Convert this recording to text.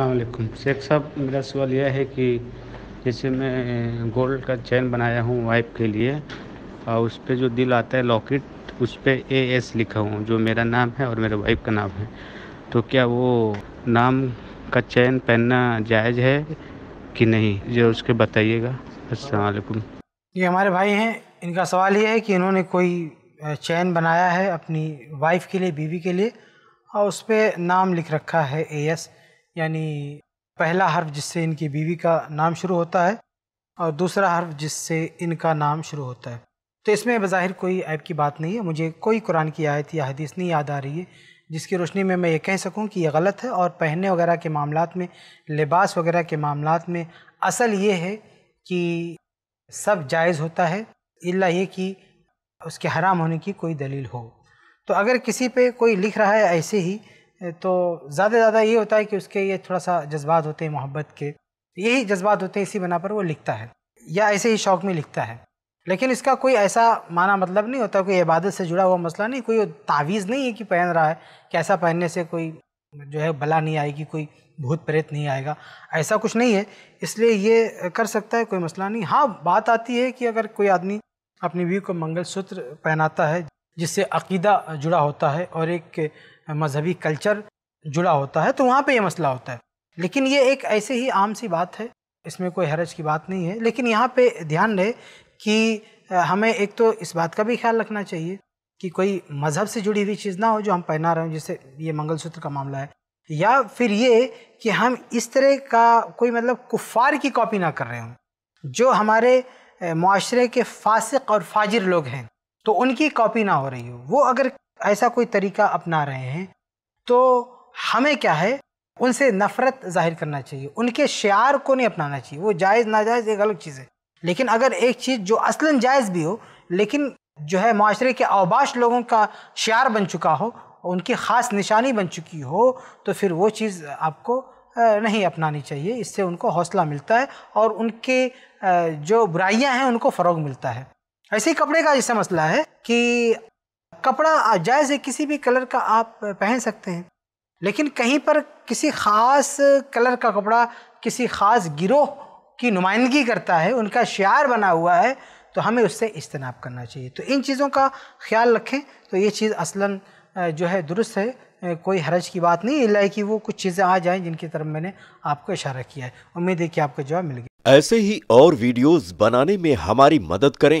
असलकुम शेख साहब मेरा सवाल यह है कि जैसे मैं गोल्ड का चैन बनाया हूँ वाइफ के लिए और उस पर जो दिल आता है लॉकेट उस पर ए एस लिखा हूँ जो मेरा नाम है और मेरे वाइफ का नाम है तो क्या वो नाम का चैन पहनना जायज़ है कि नहीं जो उसके बताइएगा असलकुम ये हमारे भाई हैं इनका सवाल ये है कि इन्होंने कोई चैन बनाया है अपनी वाइफ़ के लिए बीवी के लिए और उस पर नाम लिख रखा है ए एस यानी पहला हर्फ जिससे इनकी बीवी का नाम शुरू होता है और दूसरा हर्फ जिससे इनका नाम शुरू होता है तो इसमें बज़ाहिर कोई ऐप की बात नहीं है मुझे कोई कुरान की आयत या हदीस नहीं याद आ रही है जिसकी रोशनी में मैं ये कह सकूं कि यह गलत है और पहनने वगैरह के मामला में लिबास वगैरह के मामला में असल ये है कि सब जायज़ होता है इल्ला ये कि उसके हराम होने की कोई दलील हो तो अगर किसी पे कोई लिख रहा है ऐसे ही तो ज़्यादा ज़्यादा ये होता है कि उसके ये थोड़ा सा जज्बात होते हैं मोहब्बत के यही जज्बात होते हैं इसी बना पर वो लिखता है या ऐसे ही शौक़ में लिखता है लेकिन इसका कोई ऐसा माना मतलब नहीं होता कोई इबादत से जुड़ा हुआ मसला नहीं कोई तावीज़ नहीं है कि पहन रहा है कि ऐसा पहनने से कोई जो है भला नहीं आएगी कोई भूत प्रेत नहीं आएगा ऐसा कुछ नहीं है इसलिए ये कर सकता है कोई मसला नहीं हाँ बात आती है कि अगर कोई आदमी अपनी बीवी को मंगलसूत्र पहनाता है जिससे अकीदा जुड़ा होता है और एक मजहबी कल्चर जुड़ा होता है तो वहाँ पे ये मसला होता है लेकिन ये एक ऐसे ही आम सी बात है इसमें कोई हरज की बात नहीं है लेकिन यहाँ पे ध्यान रहे कि हमें एक तो इस बात का भी ख्याल रखना चाहिए कि कोई मज़हब से जुड़ी हुई चीज़ ना हो जो हम पहना रहे हैं जैसे ये मंगलसूत्र का मामला है या फिर ये कि हम इस तरह का कोई मतलब कुफार की कॉपी ना कर रहे हों जो हमारे माशरे के फासिक और फाजिर लोग हैं तो उनकी कॉपी ना हो रही हो वो अगर ऐसा कोई तरीका अपना रहे हैं तो हमें क्या है उनसे नफ़रत जाहिर करना चाहिए उनके शार को नहीं अपनाना चाहिए वो जायज़ नाजायज़ एक अलग चीज़ है लेकिन अगर एक चीज़ जो असल जायज़ भी हो लेकिन जो है माशरे के अवबाश लोगों का शार बन चुका हो उनकी ख़ास निशानी बन चुकी हो तो फिर वो चीज़ आपको नहीं अपनानी चाहिए इससे उनको हौसला मिलता है और उनके जो बुराइयाँ हैं उनको फ़रोग मिलता है ऐसे ही कपड़े का ऐसा मसला है कि कपड़ा जायज़ है किसी भी कलर का आप पहन सकते हैं लेकिन कहीं पर किसी ख़ास कलर का कपड़ा किसी ख़ास गिरोह की नुमाइंदगी करता है उनका शार बना हुआ है तो हमें उससे इज्तनाब करना चाहिए तो इन चीज़ों का ख्याल रखें तो ये चीज़ असलन जो है दुरुस्त है कोई हरज की बात नहीं है कि वो कुछ चीज़ें आ जाएं जिनकी तरफ मैंने आपको इशारा किया है उम्मीद है कि आपका जवाब मिल गया ऐसे ही और वीडियोस बनाने में हमारी मदद करें